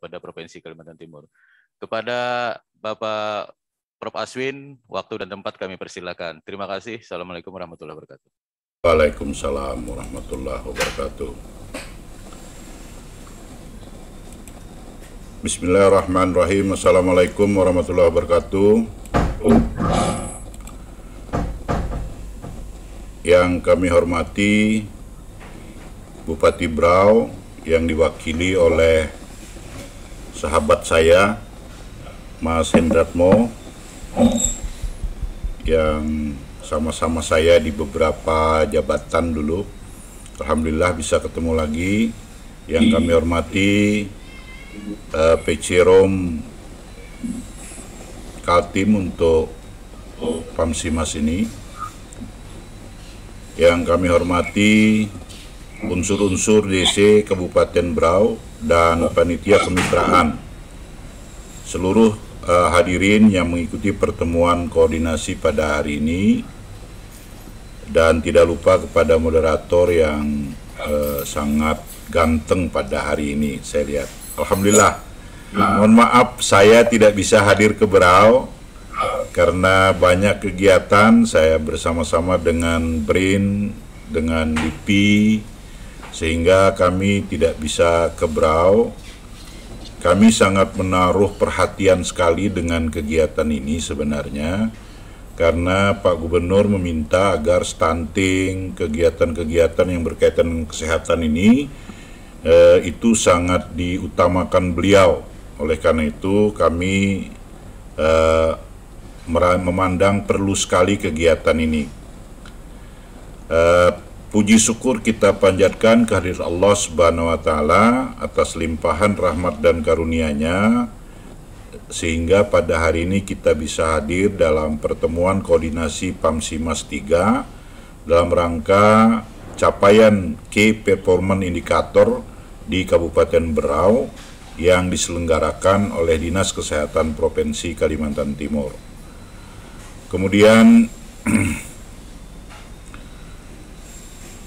kepada Provinsi Kalimantan Timur. Kepada Bapak Prof. Aswin, waktu dan tempat kami persilakan. Terima kasih. Assalamualaikum warahmatullahi wabarakatuh. Waalaikumsalam warahmatullahi wabarakatuh. Bismillahirrahmanirrahim. Assalamualaikum warahmatullahi wabarakatuh. Yang kami hormati Bupati Brau yang diwakili oleh sahabat saya Mas Hendratmo yang sama-sama saya di beberapa jabatan dulu Alhamdulillah bisa ketemu lagi yang iya. kami hormati uh, eh, PC Rom Kaltim untuk Pamsimas ini yang kami hormati unsur-unsur DC Kabupaten Brau dan panitia kemitraan. Seluruh uh, hadirin yang mengikuti pertemuan koordinasi pada hari ini dan tidak lupa kepada moderator yang uh, sangat ganteng pada hari ini saya lihat. Alhamdulillah. Mohon maaf saya tidak bisa hadir ke Berau karena banyak kegiatan saya bersama-sama dengan BRIN, dengan DIPI, sehingga kami tidak bisa kebrau Kami sangat menaruh perhatian sekali dengan kegiatan ini sebenarnya karena Pak Gubernur meminta agar stunting, kegiatan-kegiatan yang berkaitan dengan kesehatan ini eh, itu sangat diutamakan beliau. Oleh karena itu kami eh, memandang perlu sekali kegiatan ini. Eh, Puji syukur kita panjatkan kehadiran Allah Subhanahu wa taala atas limpahan rahmat dan karunia-Nya sehingga pada hari ini kita bisa hadir dalam pertemuan koordinasi Pamsimas 3 dalam rangka capaian Key Performance Indicator di Kabupaten Berau yang diselenggarakan oleh Dinas Kesehatan Provinsi Kalimantan Timur. Kemudian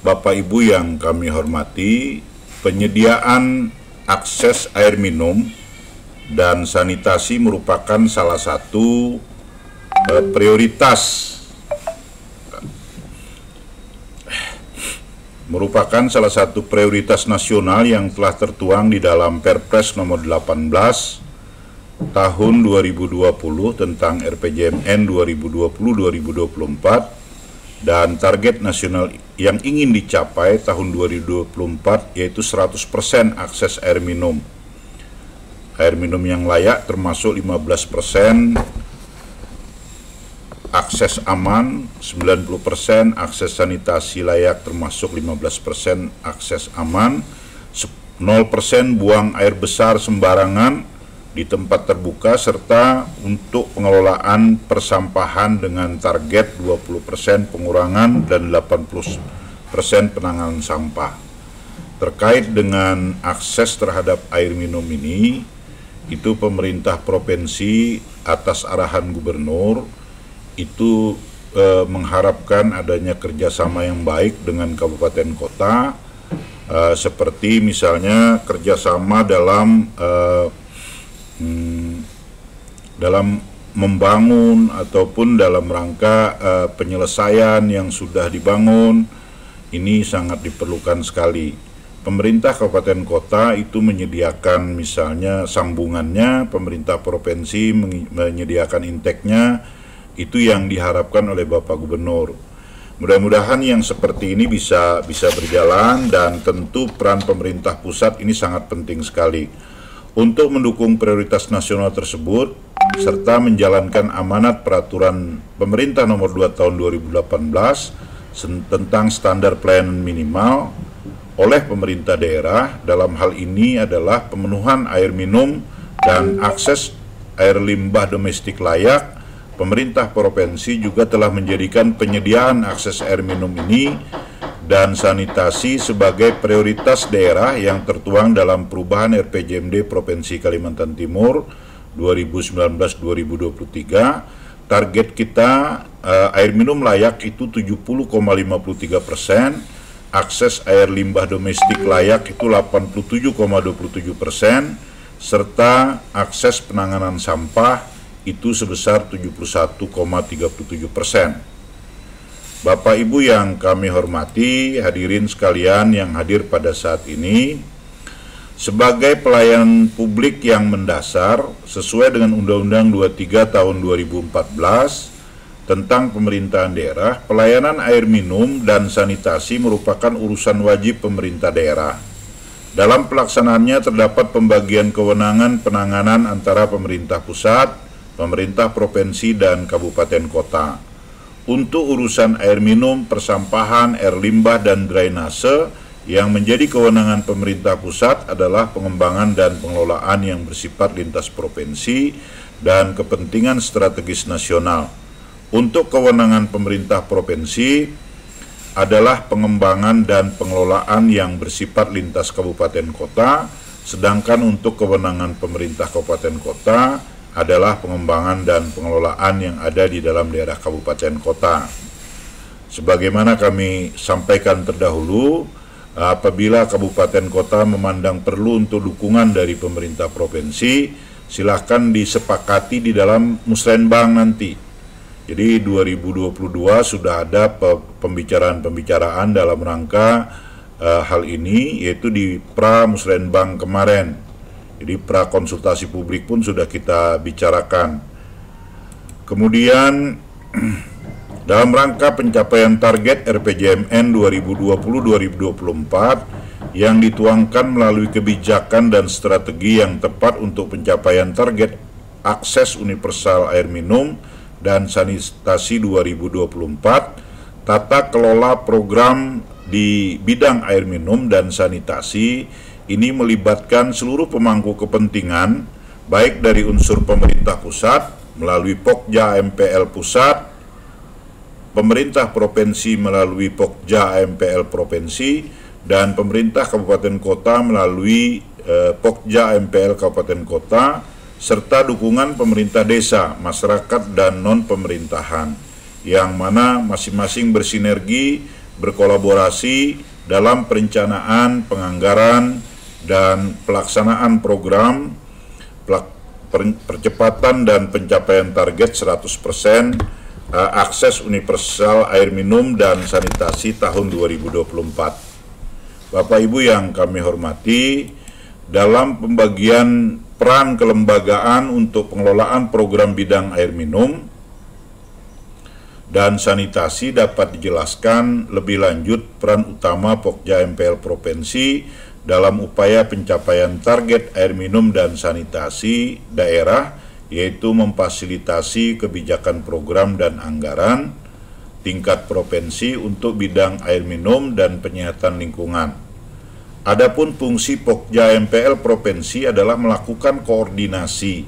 Bapak Ibu yang kami hormati, penyediaan akses air minum dan sanitasi merupakan salah satu eh, prioritas merupakan salah satu prioritas nasional yang telah tertuang di dalam Perpres nomor 18 tahun 2020 tentang RPJMN 2020-2024 dan target nasional yang ingin dicapai tahun 2024 yaitu 100% akses air minum. Air minum yang layak termasuk 15% akses aman, 90% akses sanitasi layak termasuk 15% akses aman, 0% buang air besar sembarangan, di tempat terbuka serta untuk pengelolaan persampahan dengan target 20% pengurangan dan 80% penanganan sampah. Terkait dengan akses terhadap air minum ini, itu pemerintah provinsi atas arahan gubernur itu eh, mengharapkan adanya kerjasama yang baik dengan kabupaten kota, eh, seperti misalnya kerjasama dalam eh, hmm, dalam membangun ataupun dalam rangka uh, penyelesaian yang sudah dibangun ini sangat diperlukan sekali. Pemerintah kabupaten kota itu menyediakan misalnya sambungannya, pemerintah provinsi menyediakan inteknya, itu yang diharapkan oleh Bapak Gubernur. Mudah-mudahan yang seperti ini bisa bisa berjalan dan tentu peran pemerintah pusat ini sangat penting sekali untuk mendukung prioritas nasional tersebut serta menjalankan amanat peraturan pemerintah nomor 2 tahun 2018 tentang standar pelayanan minimal oleh pemerintah daerah dalam hal ini adalah pemenuhan air minum dan akses air limbah domestik layak pemerintah provinsi juga telah menjadikan penyediaan akses air minum ini dan sanitasi sebagai prioritas daerah yang tertuang dalam perubahan RPJMD Provinsi Kalimantan Timur 2019-2023. Target kita eh, air minum layak itu 70,53 persen, akses air limbah domestik layak itu 87,27 persen, serta akses penanganan sampah itu sebesar 71,37 persen. Bapak Ibu yang kami hormati, hadirin sekalian yang hadir pada saat ini, sebagai pelayan publik yang mendasar sesuai dengan Undang-Undang 23 tahun 2014 tentang pemerintahan daerah, pelayanan air minum dan sanitasi merupakan urusan wajib pemerintah daerah. Dalam pelaksanaannya terdapat pembagian kewenangan penanganan antara pemerintah pusat, pemerintah provinsi, dan kabupaten kota untuk urusan air minum, persampahan, air limbah, dan drainase yang menjadi kewenangan pemerintah pusat adalah pengembangan dan pengelolaan yang bersifat lintas provinsi dan kepentingan strategis nasional. Untuk kewenangan pemerintah provinsi adalah pengembangan dan pengelolaan yang bersifat lintas kabupaten kota, sedangkan untuk kewenangan pemerintah kabupaten kota adalah pengembangan dan pengelolaan yang ada di dalam daerah kabupaten kota. Sebagaimana kami sampaikan terdahulu, apabila kabupaten kota memandang perlu untuk dukungan dari pemerintah provinsi, silahkan disepakati di dalam musrenbang nanti. Jadi 2022 sudah ada pembicaraan-pembicaraan dalam rangka eh, hal ini yaitu di pra musrenbang kemarin jadi pra konsultasi publik pun sudah kita bicarakan. Kemudian dalam rangka pencapaian target RPJMN 2020-2024 yang dituangkan melalui kebijakan dan strategi yang tepat untuk pencapaian target akses universal air minum dan sanitasi 2024, tata kelola program di bidang air minum dan sanitasi ini melibatkan seluruh pemangku kepentingan baik dari unsur pemerintah pusat melalui Pokja MPL pusat, pemerintah provinsi melalui Pokja MPL provinsi dan pemerintah kabupaten kota melalui eh, Pokja MPL kabupaten kota serta dukungan pemerintah desa, masyarakat dan non pemerintahan yang mana masing-masing bersinergi berkolaborasi dalam perencanaan, penganggaran, dan pelaksanaan program percepatan dan pencapaian target 100% eh, akses universal air minum dan sanitasi tahun 2024. Bapak Ibu yang kami hormati, dalam pembagian peran kelembagaan untuk pengelolaan program bidang air minum dan sanitasi dapat dijelaskan lebih lanjut peran utama Pokja MPL Provinsi dalam upaya pencapaian target air minum dan sanitasi daerah yaitu memfasilitasi kebijakan program dan anggaran tingkat provinsi untuk bidang air minum dan penyihatan lingkungan. Adapun fungsi Pokja MPL provinsi adalah melakukan koordinasi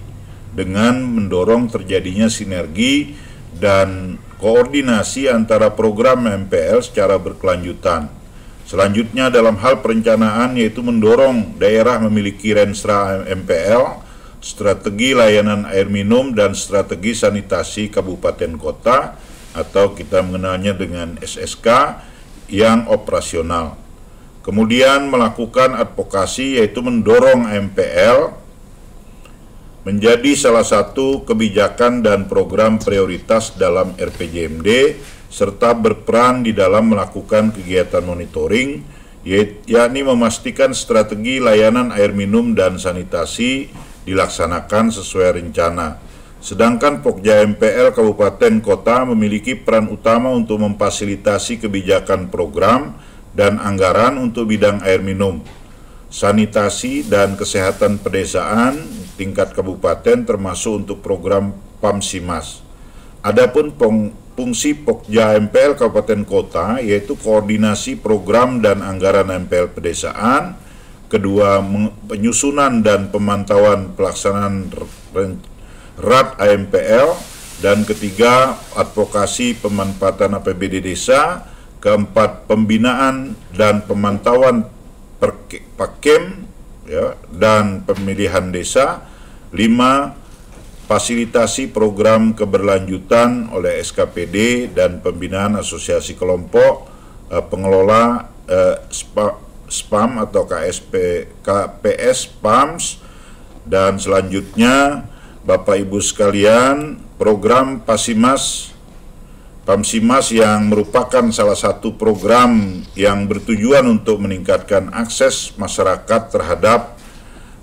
dengan mendorong terjadinya sinergi dan koordinasi antara program MPL secara berkelanjutan Selanjutnya dalam hal perencanaan yaitu mendorong daerah memiliki renstra MPL, strategi layanan air minum dan strategi sanitasi kabupaten kota atau kita mengenalnya dengan SSK yang operasional. Kemudian melakukan advokasi yaitu mendorong MPL menjadi salah satu kebijakan dan program prioritas dalam RPJMD serta berperan di dalam melakukan kegiatan monitoring, yakni memastikan strategi layanan air minum dan sanitasi dilaksanakan sesuai rencana. Sedangkan Pokja MPL Kabupaten Kota memiliki peran utama untuk memfasilitasi kebijakan program dan anggaran untuk bidang air minum, sanitasi dan kesehatan pedesaan tingkat kabupaten termasuk untuk program PAMSIMAS. Adapun Fungsi Pokja MPL Kabupaten Kota yaitu koordinasi program dan anggaran MPL pedesaan, kedua penyusunan dan pemantauan pelaksanaan RAT AMPL, dan ketiga advokasi pemanfaatan APBD desa, keempat pembinaan dan pemantauan pakem ya, dan pemilihan desa, lima fasilitasi program keberlanjutan oleh SKPD dan pembinaan asosiasi kelompok uh, pengelola uh, spa, spam atau KSP KPS PAMS dan selanjutnya Bapak Ibu sekalian program Pasimas Pamsimas yang merupakan salah satu program yang bertujuan untuk meningkatkan akses masyarakat terhadap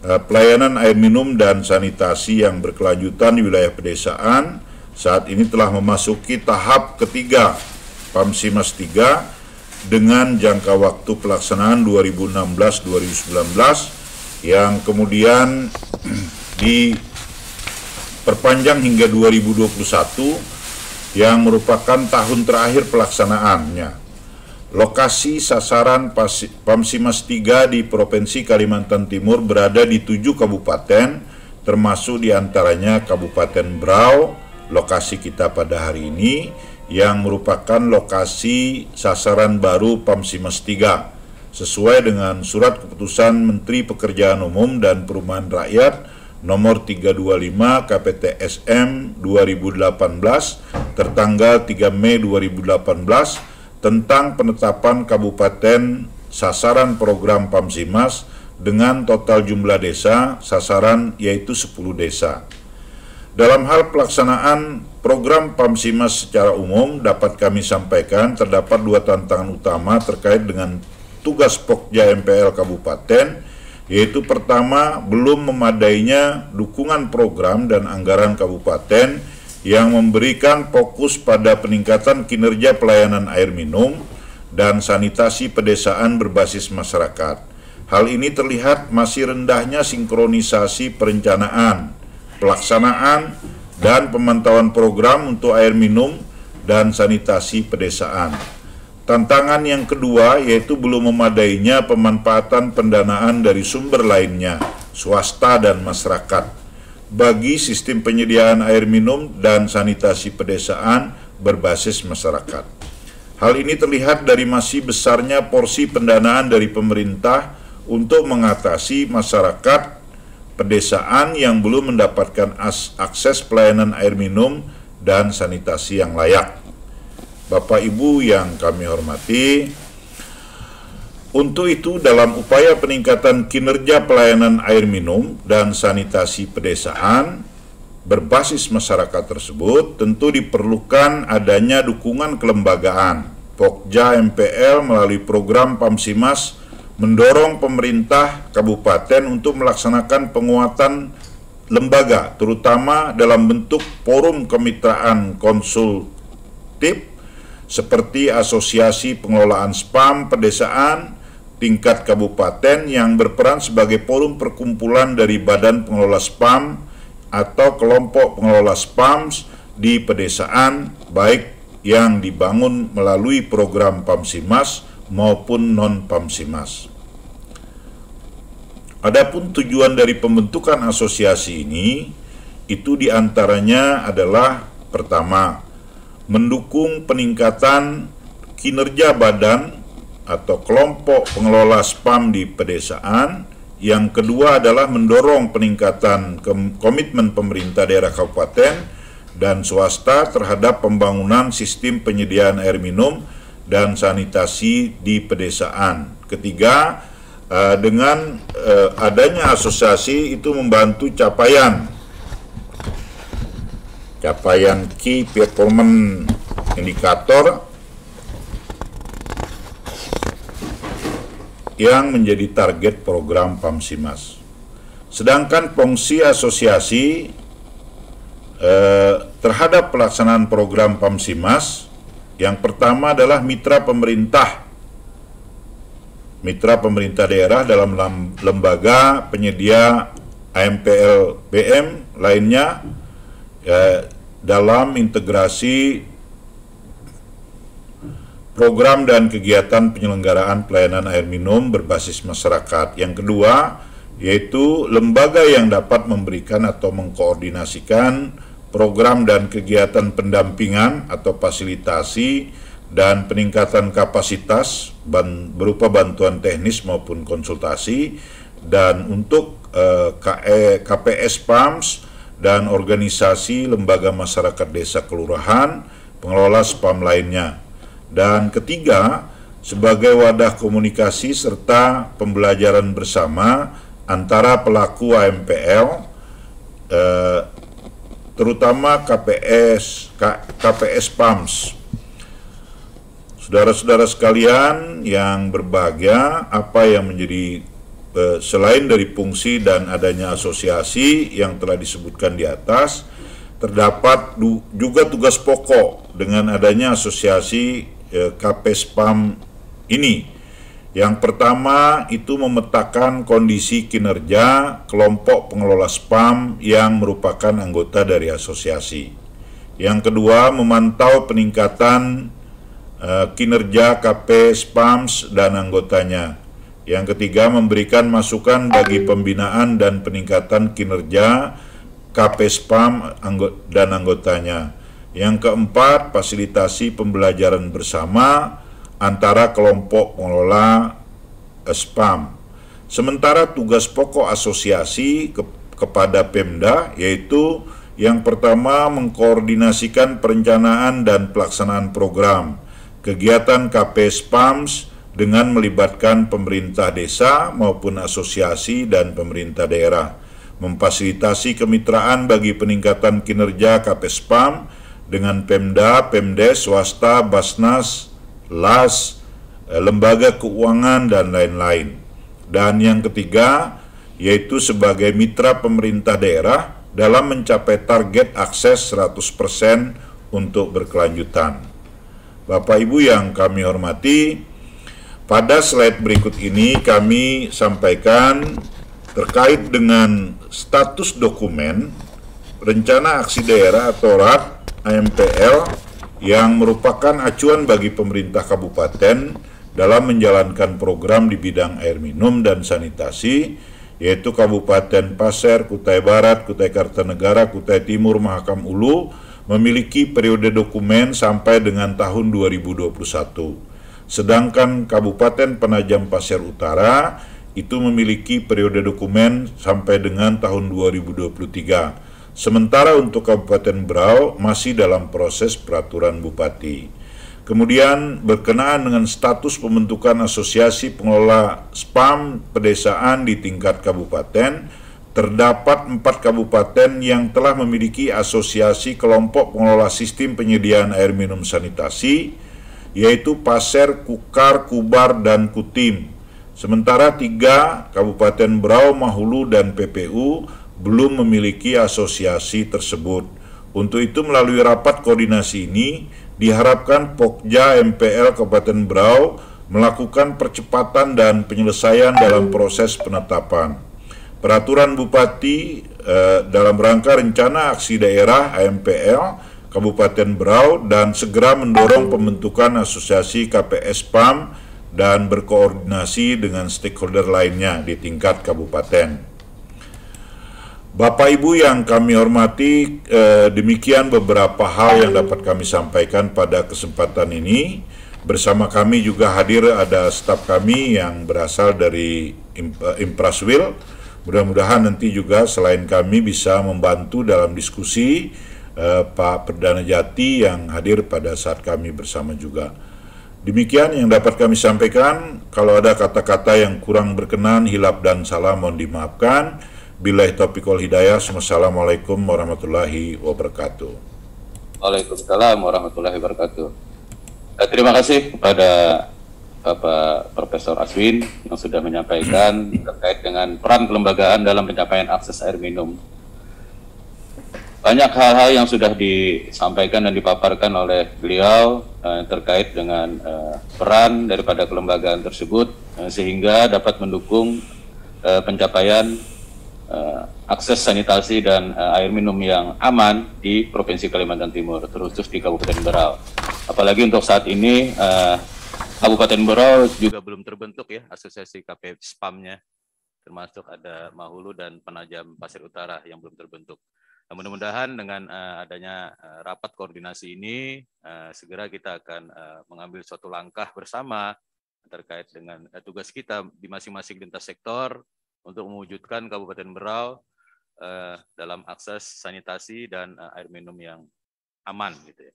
Eh, pelayanan air minum dan sanitasi yang berkelanjutan di wilayah pedesaan saat ini telah memasuki tahap ketiga PAMSIMAS 3 dengan jangka waktu pelaksanaan 2016-2019 yang kemudian diperpanjang hingga 2021 yang merupakan tahun terakhir pelaksanaannya. Lokasi sasaran Pamsimas 3 di Provinsi Kalimantan Timur berada di tujuh kabupaten, termasuk diantaranya Kabupaten Brau, lokasi kita pada hari ini, yang merupakan lokasi sasaran baru Pamsimas 3, sesuai dengan Surat Keputusan Menteri Pekerjaan Umum dan Perumahan Rakyat nomor 325 KPTSM 2018 tertanggal 3 Mei 2018 tentang penetapan kabupaten sasaran program PAMSIMAS dengan total jumlah desa sasaran yaitu 10 desa. Dalam hal pelaksanaan program PAMSIMAS secara umum dapat kami sampaikan terdapat dua tantangan utama terkait dengan tugas Pokja MPL Kabupaten yaitu pertama belum memadainya dukungan program dan anggaran kabupaten yang memberikan fokus pada peningkatan kinerja pelayanan air minum dan sanitasi pedesaan berbasis masyarakat. Hal ini terlihat masih rendahnya sinkronisasi perencanaan, pelaksanaan, dan pemantauan program untuk air minum dan sanitasi pedesaan. Tantangan yang kedua yaitu belum memadainya pemanfaatan pendanaan dari sumber lainnya, swasta dan masyarakat bagi sistem penyediaan air minum dan sanitasi pedesaan berbasis masyarakat. Hal ini terlihat dari masih besarnya porsi pendanaan dari pemerintah untuk mengatasi masyarakat pedesaan yang belum mendapatkan akses pelayanan air minum dan sanitasi yang layak. Bapak Ibu yang kami hormati, untuk itu, dalam upaya peningkatan kinerja pelayanan air minum dan sanitasi pedesaan berbasis masyarakat tersebut, tentu diperlukan adanya dukungan kelembagaan. Pokja MPL melalui program Pamsimas mendorong pemerintah kabupaten untuk melaksanakan penguatan lembaga, terutama dalam bentuk forum kemitraan konsultif seperti asosiasi pengelolaan spam pedesaan, tingkat kabupaten yang berperan sebagai forum perkumpulan dari Badan Pengelola Spam atau kelompok pengelola spam di pedesaan baik yang dibangun melalui program PAMSIMAS maupun non-PAMSIMAS. Adapun tujuan dari pembentukan asosiasi ini itu diantaranya adalah pertama, mendukung peningkatan kinerja badan atau kelompok pengelola spam di pedesaan. Yang kedua adalah mendorong peningkatan komitmen pemerintah daerah kabupaten dan swasta terhadap pembangunan sistem penyediaan air minum dan sanitasi di pedesaan. Ketiga, eh, dengan eh, adanya asosiasi itu membantu capaian capaian key performance indikator yang menjadi target program PAMSIMAS. Sedangkan fungsi asosiasi eh, terhadap pelaksanaan program PAMSIMAS yang pertama adalah mitra pemerintah. Mitra pemerintah daerah dalam lembaga penyedia AMPLBM lainnya eh, dalam integrasi program dan kegiatan penyelenggaraan pelayanan air minum berbasis masyarakat. Yang kedua, yaitu lembaga yang dapat memberikan atau mengkoordinasikan program dan kegiatan pendampingan atau fasilitasi dan peningkatan kapasitas berupa bantuan teknis maupun konsultasi dan untuk eh, KPS e, PAMS dan organisasi lembaga masyarakat desa kelurahan, pengelola spam lainnya. Dan ketiga, sebagai wadah komunikasi serta pembelajaran bersama antara pelaku AMPL, eh, terutama KPS, K, KPS PAMS. Saudara-saudara sekalian yang berbahagia, apa yang menjadi eh, selain dari fungsi dan adanya asosiasi yang telah disebutkan di atas, terdapat du, juga tugas pokok dengan adanya asosiasi Eh, KPSPAM ini. Yang pertama itu memetakan kondisi kinerja kelompok pengelola spam yang merupakan anggota dari asosiasi. Yang kedua memantau peningkatan eh, kinerja KP spam dan anggotanya. Yang ketiga memberikan masukan bagi pembinaan dan peningkatan kinerja KP Spam anggot dan anggotanya. Yang keempat, fasilitasi pembelajaran bersama antara kelompok pengelola eh, SPAM. Sementara tugas pokok asosiasi ke kepada Pemda yaitu yang pertama mengkoordinasikan perencanaan dan pelaksanaan program, kegiatan KP SPAMS dengan melibatkan pemerintah desa maupun asosiasi dan pemerintah daerah, memfasilitasi kemitraan bagi peningkatan kinerja KP SPAMS dengan Pemda, Pemdes, swasta, Basnas, LAS, eh, lembaga keuangan dan lain-lain. Dan yang ketiga yaitu sebagai mitra pemerintah daerah dalam mencapai target akses 100% untuk berkelanjutan. Bapak Ibu yang kami hormati, pada slide berikut ini kami sampaikan terkait dengan status dokumen rencana aksi daerah atau RAD AMPL yang merupakan acuan bagi pemerintah kabupaten dalam menjalankan program di bidang air minum dan sanitasi yaitu Kabupaten Pasir, Kutai Barat, Kutai Kartanegara, Kutai Timur, Mahakam Ulu memiliki periode dokumen sampai dengan tahun 2021. Sedangkan Kabupaten Penajam Pasir Utara itu memiliki periode dokumen sampai dengan tahun 2023 Sementara untuk Kabupaten Berau masih dalam proses peraturan bupati. Kemudian berkenaan dengan status pembentukan asosiasi pengelola spam pedesaan di tingkat kabupaten, terdapat empat kabupaten yang telah memiliki asosiasi kelompok pengelola sistem penyediaan air minum sanitasi, yaitu Pasir, Kukar, Kubar, dan Kutim. Sementara tiga Kabupaten Berau, Mahulu, dan PPU belum memiliki asosiasi tersebut. Untuk itu melalui rapat koordinasi ini diharapkan Pokja MPL Kabupaten Brau melakukan percepatan dan penyelesaian dalam proses penetapan. Peraturan Bupati eh, dalam rangka rencana aksi daerah MPL Kabupaten Berau dan segera mendorong pembentukan asosiasi KPS PAM dan berkoordinasi dengan stakeholder lainnya di tingkat kabupaten. Bapak Ibu yang kami hormati, eh, demikian beberapa hal yang dapat kami sampaikan pada kesempatan ini. Bersama kami juga hadir ada staf kami yang berasal dari eh, Impraswil. Mudah-mudahan nanti juga selain kami bisa membantu dalam diskusi eh, Pak Perdana Jati yang hadir pada saat kami bersama juga. Demikian yang dapat kami sampaikan. Kalau ada kata-kata yang kurang berkenan, hilap dan salah mohon dimaafkan. Bila topik wal hidayah. Wassalamualaikum warahmatullahi wabarakatuh. Waalaikumsalam warahmatullahi wabarakatuh. Eh, terima kasih kepada Bapak Profesor Aswin yang sudah menyampaikan terkait dengan peran kelembagaan dalam pencapaian akses air minum. Banyak hal-hal yang sudah disampaikan dan dipaparkan oleh beliau eh, terkait dengan eh, peran daripada kelembagaan tersebut eh, sehingga dapat mendukung eh, pencapaian uh, akses sanitasi dan uh, air minum yang aman di Provinsi Kalimantan Timur, terus di Kabupaten Berau. Apalagi untuk saat ini uh, Kabupaten Berau juga belum terbentuk ya asosiasi KP SPAM-nya, termasuk ada Mahulu dan Penajam Pasir Utara yang belum terbentuk. Nah, mudah-mudahan dengan uh, adanya uh, rapat koordinasi ini uh, segera kita akan uh, mengambil suatu langkah bersama terkait dengan tugas kita di masing-masing lintas sektor untuk mewujudkan Kabupaten Berau eh, dalam akses sanitasi dan eh, air minum yang aman gitu ya.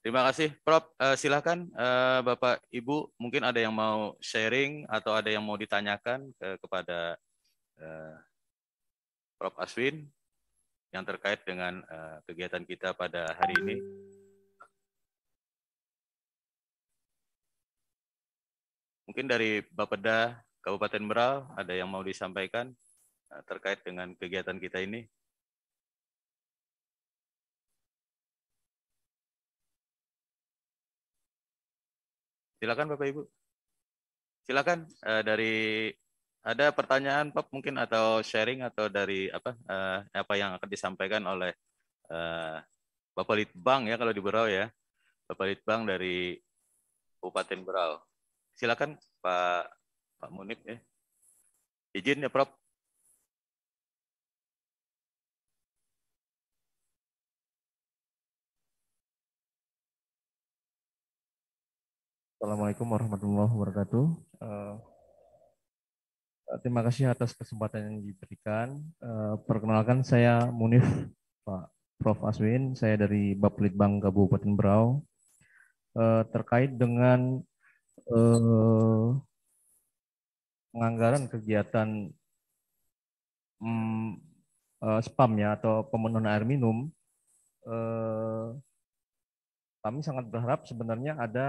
Terima kasih, Prof. Eh, silakan eh, Bapak Ibu mungkin ada yang mau sharing atau ada yang mau ditanyakan ke eh, kepada eh, Prof. Aswin yang terkait dengan eh, kegiatan kita pada hari ini. Mungkin dari Bapeda Kabupaten Berau, ada yang mau disampaikan eh, terkait dengan kegiatan kita ini? Silakan Bapak Ibu. Silakan uh, dari ada pertanyaan Pak mungkin atau sharing atau dari apa uh, apa yang akan disampaikan oleh uh, Bapak Litbang ya kalau di Berau ya. Bapak Litbang dari Kabupaten Berau. Silakan Pak Pak Munib ya. Izin ya Prof. Assalamualaikum warahmatullahi wabarakatuh. Uh, terima kasih atas kesempatan yang diberikan. Uh, perkenalkan saya Munif Pak Prof Aswin, saya dari Baplitbang Kabupaten Berau. Uh, terkait dengan uh, penganggaran kegiatan hmm, eh, spam ya atau pemenuhan air minum eh, kami sangat berharap sebenarnya ada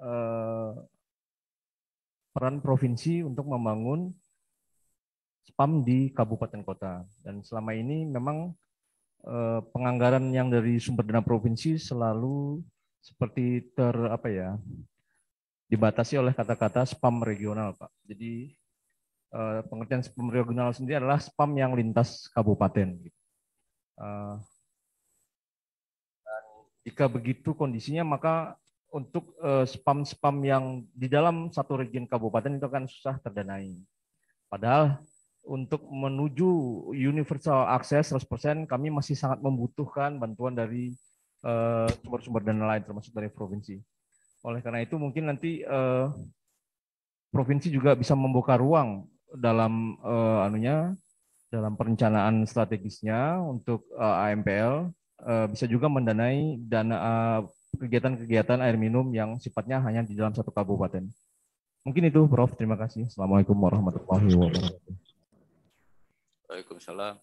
eh, peran provinsi untuk membangun spam di kabupaten kota dan selama ini memang eh, penganggaran yang dari sumber dana provinsi selalu seperti ter apa ya dibatasi oleh kata-kata spam regional, Pak. Jadi eh, pengertian spam regional sendiri adalah spam yang lintas kabupaten. Gitu. Eh, dan jika begitu kondisinya, maka untuk eh, spam-spam yang di dalam satu region kabupaten itu akan susah terdanai. Padahal untuk menuju universal access 100% kami masih sangat membutuhkan bantuan dari sumber -sumber dana lain termasuk dari provinsi. Oleh karena itu mungkin nanti eh, provinsi juga bisa membuka ruang dalam eh, anunya dalam perencanaan strategisnya untuk eh, AMPL eh, bisa juga mendanai dana eh, kegiatan-kegiatan air minum yang sifatnya hanya di dalam satu kabupaten. Mungkin itu Prof, terima kasih. Assalamualaikum warahmatullahi wabarakatuh. Waalaikumsalam.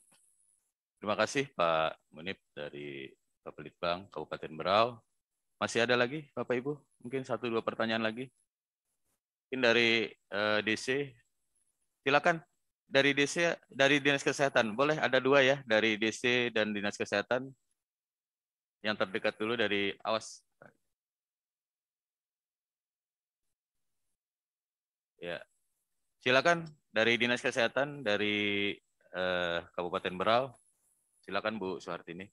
Terima kasih Pak Munib dari Bapak Litbang Kabupaten Berau. Masih ada lagi Bapak Ibu? Mungkin satu dua pertanyaan lagi. Mungkin dari uh, eh, DC. Silakan dari DC dari Dinas Kesehatan. Boleh ada dua ya dari DC dan Dinas Kesehatan. Yang terdekat dulu dari awas Ya. Silakan dari Dinas Kesehatan dari uh, Kabupaten Berau. Silakan Bu Suhartini.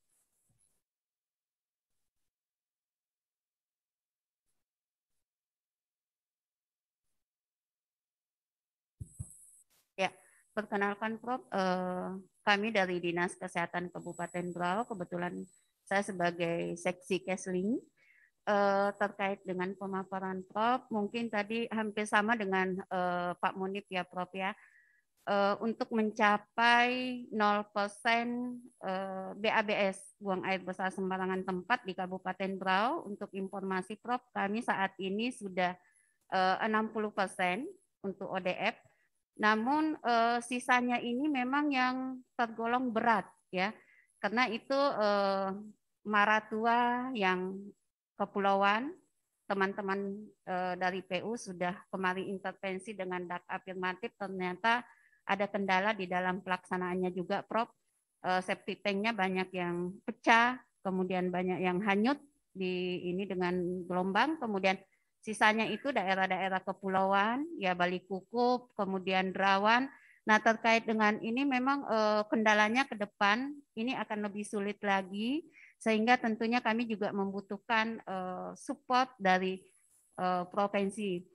Ya, perkenalkan Prof, eh, kami dari Dinas Kesehatan Kabupaten Brawo. kebetulan saya sebagai seksi kesling eh, terkait dengan pemaparan Prof, mungkin tadi hampir sama dengan eh, Pak Munif ya Prof ya, untuk mencapai 0% BABS, buang air besar sembarangan tempat di Kabupaten Brawo. untuk informasi Prof, kami saat ini sudah 60% untuk ODF, namun eh, sisanya ini memang yang tergolong berat ya, karena itu eh, maratua yang kepulauan teman-teman eh, dari PU sudah kemarin intervensi dengan dak afirmatif ternyata ada kendala di dalam pelaksanaannya juga Prof. Eh, septic tanknya banyak yang pecah, kemudian banyak yang hanyut di ini dengan gelombang, kemudian Sisanya itu daerah-daerah kepulauan, ya Bali Kukup, kemudian Derawan. Nah terkait dengan ini memang eh, kendalanya ke depan ini akan lebih sulit lagi, sehingga tentunya kami juga membutuhkan eh, support dari eh, provinsi.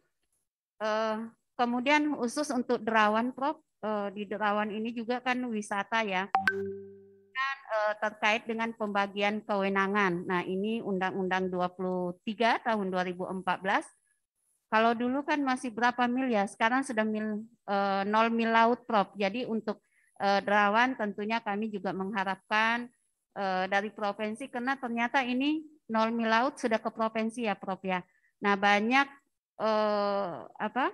Eh, kemudian khusus untuk Derawan, Prof, eh, di Derawan ini juga kan wisata ya. Eh, terkait dengan pembagian kewenangan. Nah, ini Undang-Undang 23 tahun 2014. Kalau dulu kan masih berapa mil ya, sekarang sudah mil, eh, 0 mil laut, Prof. Jadi untuk eh, Derawan tentunya kami juga mengharapkan eh, dari provinsi, karena ternyata ini 0 mil laut sudah ke provinsi ya, Prof. ya. Nah, banyak eh, apa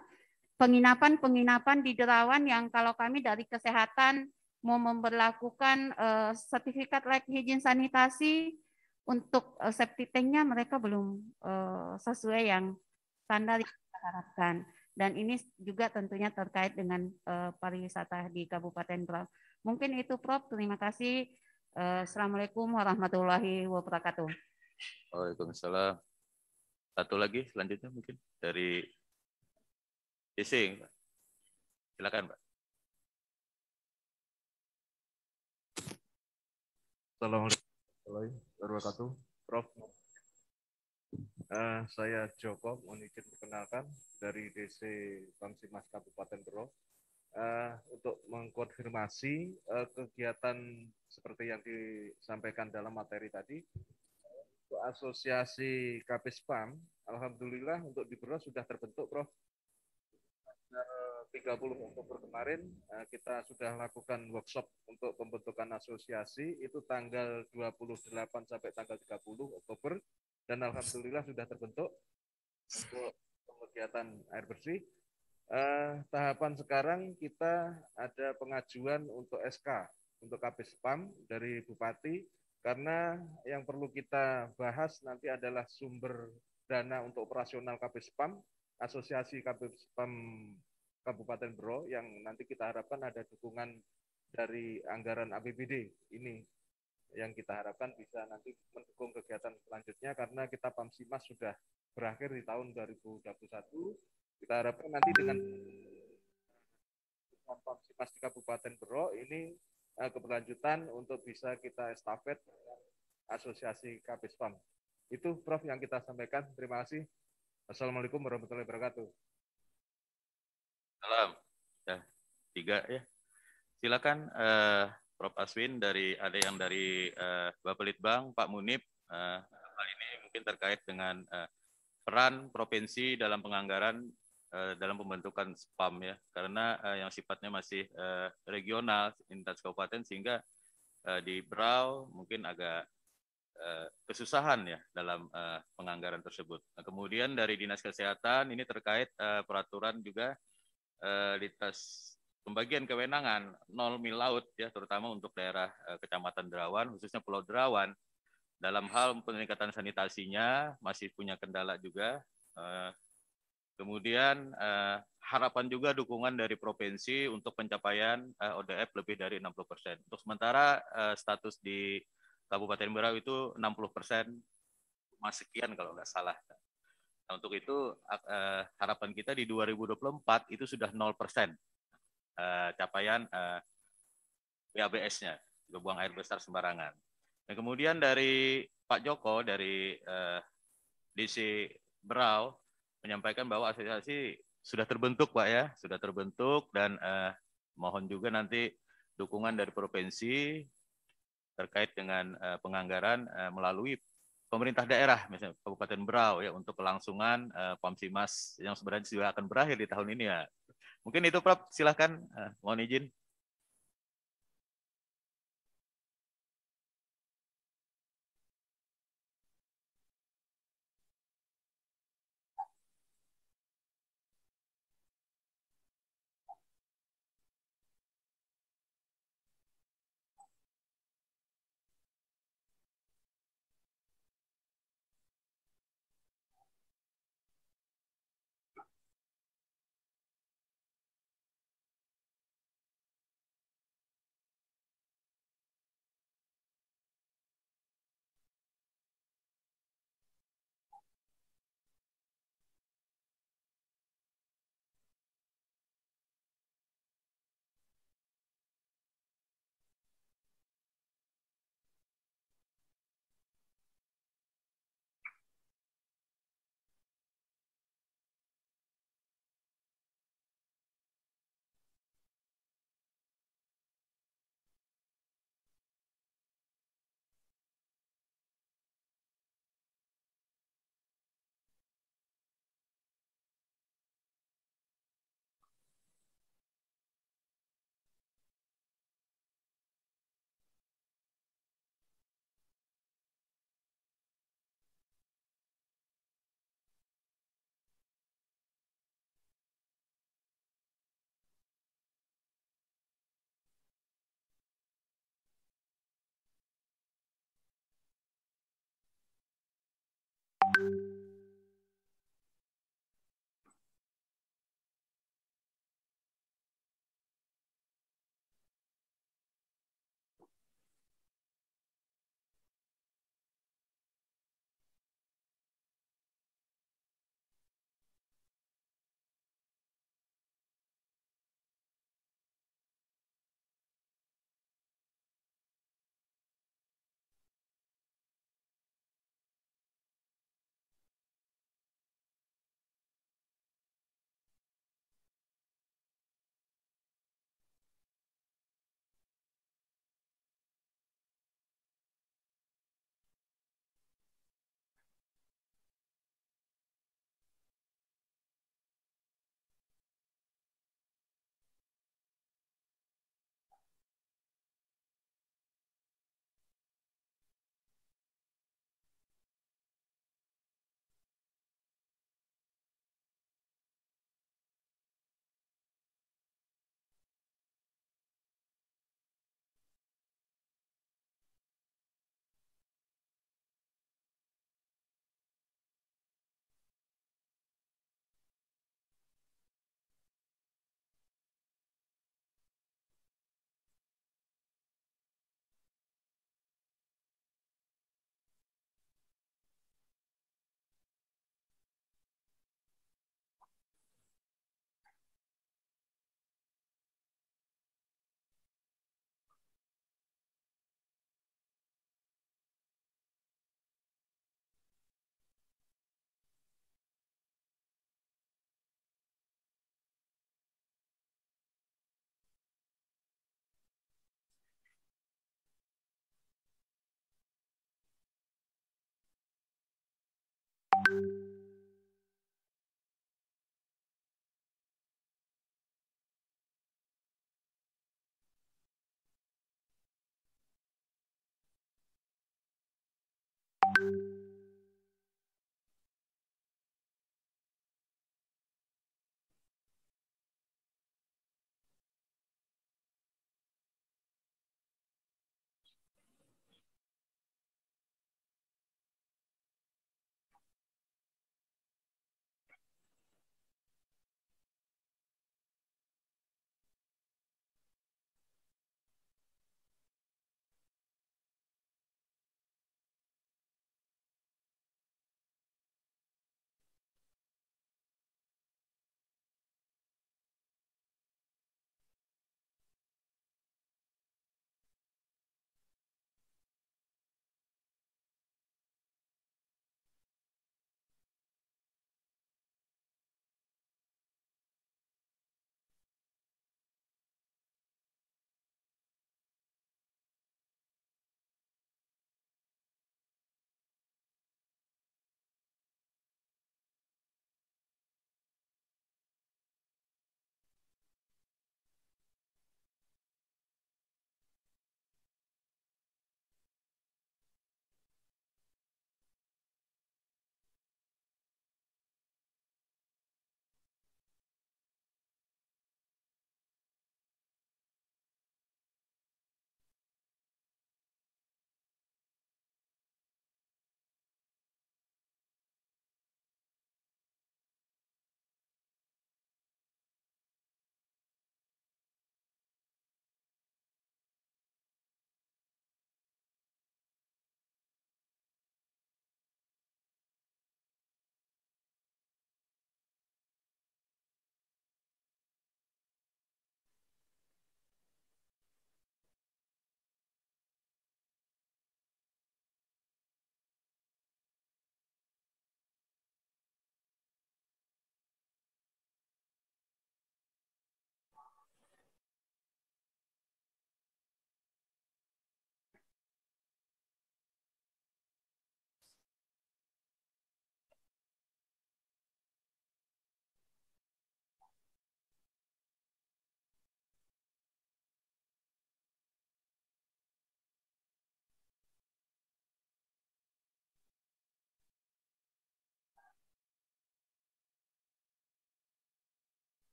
penginapan-penginapan di Derawan yang kalau kami dari kesehatan mau memperlakukan uh, sertifikat layak hijien sanitasi untuk uh, eh, septic tanknya mereka belum uh, sesuai yang standar yang kita harapkan. Dan ini juga tentunya terkait dengan uh, pariwisata di Kabupaten Prof. Mungkin itu Prof. Terima kasih. Uh, Assalamualaikum warahmatullahi wabarakatuh. Waalaikumsalam. Satu lagi selanjutnya mungkin dari Ising. Silakan Pak. Assalamualaikum warahmatullahi wabarakatuh. Prof. Uh, saya Joko, mohon izin perkenalkan dari DC Pamsimas Kabupaten Bro. Uh, untuk mengkonfirmasi uh, kegiatan seperti yang disampaikan dalam materi tadi, untuk asosiasi KPSPAM, Alhamdulillah untuk di Bro sudah terbentuk, Prof. 30 Oktober kemarin eh, kita sudah lakukan workshop untuk pembentukan asosiasi itu tanggal 28 sampai tanggal 30 Oktober dan alhamdulillah sudah terbentuk untuk kegiatan air bersih. Eh, tahapan sekarang kita ada pengajuan untuk SK untuk KP Spam dari Bupati karena yang perlu kita bahas nanti adalah sumber dana untuk operasional KP Spam Asosiasi KP Spam Kabupaten Bro yang nanti kita harapkan ada dukungan dari anggaran APBD ini yang kita harapkan bisa nanti mendukung kegiatan selanjutnya karena kita Pamsimas sudah berakhir di tahun 2021. Kita harapkan nanti dengan Pamsimas di Kabupaten Bro ini eh, keberlanjutan untuk bisa kita estafet Asosiasi KPSPAM. Itu Prof yang kita sampaikan. Terima kasih. Assalamualaikum warahmatullahi wabarakatuh. Salam. Ya, tiga ya. Silakan uh, Prof Aswin dari ada yang dari uh, Bapak Litbang, Pak Munib. Uh, hal ini mungkin terkait dengan uh, peran provinsi dalam penganggaran dalam pembentukan spam ya karena uh, yang sifatnya masih uh, regional lintas kabupaten sehingga uh, di Brau mungkin agak kesusahan ya dalam penganggaran tersebut. Nah, kemudian dari dinas kesehatan ini terkait peraturan juga lintas eh, pembagian kewenangan nol mil laut ya terutama untuk daerah eh, Kecamatan Derawan khususnya Pulau Derawan dalam hal peningkatan sanitasinya masih punya kendala juga eh, kemudian harapan juga dukungan dari provinsi untuk pencapaian ODF lebih dari 60 persen untuk sementara status di Kabupaten Berau itu 60 persen masih sekian kalau nggak salah Nah, untuk itu eh, harapan kita di 2024 itu sudah 0% persen eh, capaian PABS-nya, eh, buang air besar sembarangan. Dan kemudian dari Pak Joko dari DC Berau menyampaikan bahwa asosiasi sudah terbentuk, Pak ya, sudah terbentuk dan uh, mohon juga nanti dukungan dari provinsi terkait dengan uh, penganggaran uh, melalui pemerintah daerah misalnya Kabupaten Berau ya untuk kelangsungan uh, eh, Pamsimas yang sebenarnya sudah akan berakhir di tahun ini ya. Mungkin itu Prof silahkan uh, mohon izin.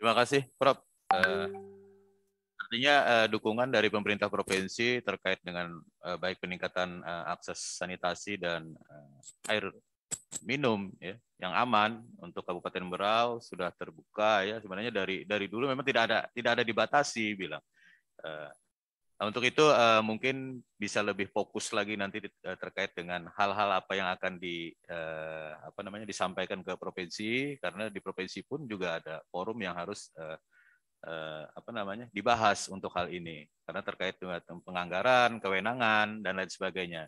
Terima kasih, Prof. Uh, artinya uh, dukungan dari pemerintah provinsi terkait dengan uh, baik peningkatan uh, akses sanitasi dan uh, air minum ya yang aman untuk Kabupaten Berau sudah terbuka ya sebenarnya dari dari dulu memang tidak ada tidak ada dibatasi bilang uh, Nah, untuk itu uh, mungkin bisa lebih fokus lagi nanti uh, terkait dengan hal-hal apa yang akan di uh, apa namanya disampaikan ke provinsi karena di provinsi pun juga ada forum yang harus uh, uh, apa namanya dibahas untuk hal ini karena terkait dengan penganggaran, kewenangan dan lain sebagainya.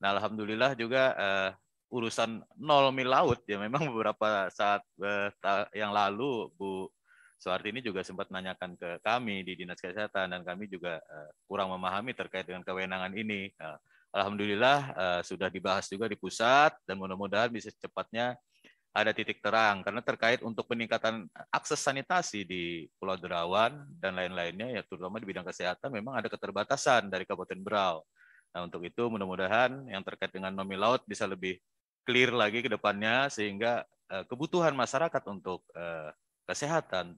Nah, alhamdulillah juga uh, urusan nol mil laut ya memang beberapa saat yang lalu Bu ini juga sempat nanyakan ke kami di Dinas Kesehatan dan kami juga eh, kurang memahami terkait dengan kewenangan ini. Eh, alhamdulillah eh, sudah dibahas juga di pusat dan mudah-mudahan bisa secepatnya ada titik terang karena terkait untuk peningkatan akses sanitasi di Pulau Derawan dan lain-lainnya ya terutama di bidang kesehatan memang ada keterbatasan dari Kabupaten Berau. Nah, untuk itu mudah-mudahan yang terkait dengan nomi laut bisa lebih clear lagi ke depannya sehingga kebutuhan masyarakat untuk kesehatan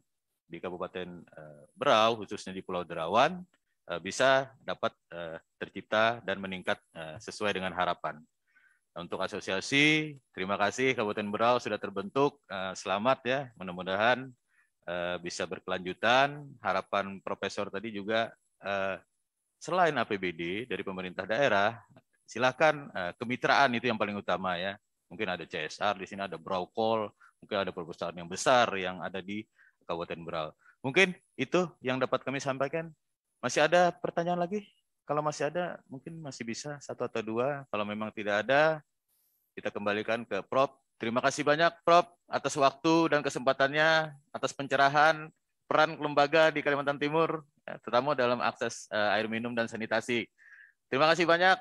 di Kabupaten eh, Berau, khususnya di Pulau Derawan, eh, bisa dapat eh, tercipta dan meningkat sesuai dengan harapan. Untuk asosiasi, terima kasih Kabupaten Berau sudah terbentuk. Selamat ya, mudah-mudahan bisa berkelanjutan. Harapan Profesor tadi juga selain APBD dari pemerintah daerah, silakan kemitraan itu yang paling utama ya. Mungkin ada CSR di sini, ada Call, mungkin ada perpustakaan yang besar yang ada di Kabupaten Berau. Mungkin itu yang dapat kami sampaikan. Masih ada pertanyaan lagi? Kalau masih ada, mungkin masih bisa satu atau dua. Kalau memang tidak ada, kita kembalikan ke Prof. Terima kasih banyak Prof atas waktu dan kesempatannya, atas pencerahan peran lembaga di Kalimantan Timur, ya, terutama dalam akses eh, air minum dan sanitasi. Terima kasih banyak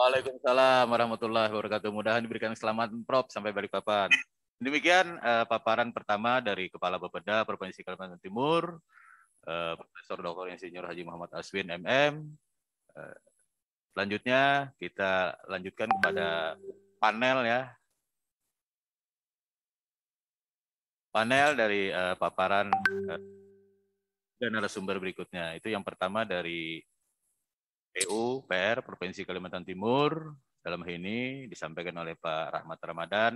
Waalaikumsalam warahmatullahi wabarakatuh. mudah Mudahan diberikan keselamatan Prof sampai balik papan. Demikian uh, paparan pertama dari Kepala Bapeda Provinsi Kalimantan Timur, uh, Profesor Dr. Insinyur Haji Muhammad Aswin MM. Uh, selanjutnya kita lanjutkan kepada panel ya. Panel dari uh, paparan uh, dan narasumber berikutnya. Itu yang pertama dari PU PR Provinsi Kalimantan Timur dalam hal ini disampaikan oleh Pak Rahmat Ramadan